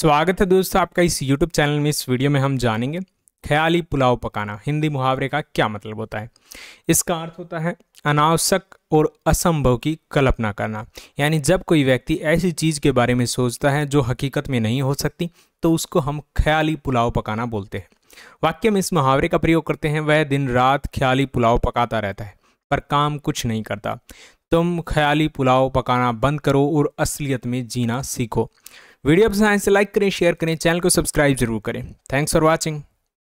स्वागत है दोस्तों आपका इस YouTube चैनल में इस वीडियो में हम जानेंगे ख्याली पुलाव पकाना हिंदी मुहावरे का क्या मतलब होता है इसका अर्थ होता है अनावश्यक और असंभव की कल्पना करना यानी जब कोई व्यक्ति ऐसी चीज़ के बारे में सोचता है जो हकीकत में नहीं हो सकती तो उसको हम ख्याली पुलाव पकाना बोलते हैं वाक्य में इस मुहावरे का प्रयोग करते हैं वह दिन रात ख्याली पुलाव पकाता रहता है पर काम कुछ नहीं करता तुम ख्याली पुलाव पकाना बंद करो और असलियत में जीना सीखो वीडियो पसंद आए से लाइक करें शेयर करें चैनल को सब्सक्राइब जरूर करें थैंक्स फॉर वॉचिंग